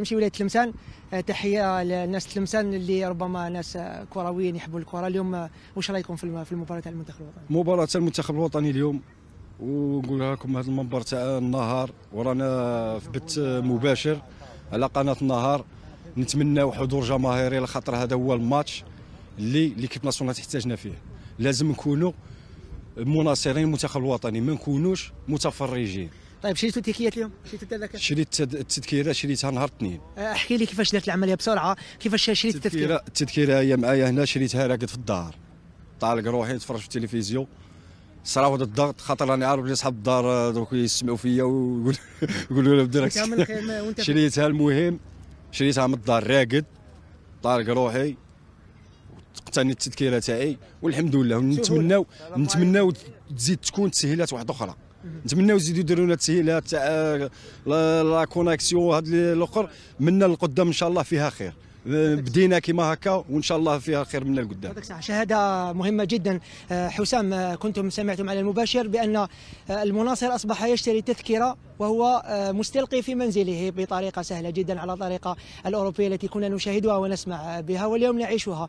نمشي ولايه تلمسان آه، تحيه لناس تلمسان اللي ربما ناس آه، كرويين يحبوا الكره اليوم آه، واش رايكم في المباراه تاع المنتخب الوطني؟ مباراه المنتخب الوطني اليوم ونقولها لكم هذا المنبر تاع النهار ورانا في بث مباشر على قناه النهار نتمنى حضور جماهيري على خاطر هذا هو الماتش اللي ليكيب ناسيونال تحتاجنا فيه لازم نكونوا مناصرين المنتخب الوطني ما نكونوش متفرجين طيب شريتوا تيكيات اليوم؟ شريتوا التذاكر؟ شريت التذكيره شريتها نهار الاثنين آه، احكي لي كيفاش درت العمليه بسرعه كيفاش شريت التذكيره التذكيره هي معايا هنا شريتها راقد في الدار طالق روحي نتفرج في التلفزيون صراوة الضغط خاطر راني عارف بلي صحاب الدار آه، دروك يسمعوا فيا ويقولوا لي درك شريتها المهم شريتها من الدار راقد طالق روحي تقتني التذكره تاعي والحمد لله ونتمناو نتمناو تزيد تكون تسهيلات واحده اخرى نتمناو يزيدوا يديروا لنا تسهيلات تاع آه، لا كونيكسيون هاد الاخر منا القدام ان شاء الله فيها خير آه، بدينا كما هكا وان شاء الله فيها خير من القدام شهاده مهمه جدا آه، حسام كنتم سمعتم على المباشر بان المناصر اصبح يشتري تذكره وهو مستلقي في منزله بطريقه سهله جدا على طريقه الاوروبيه التي كنا نشاهدها ونسمع بها واليوم نعيشها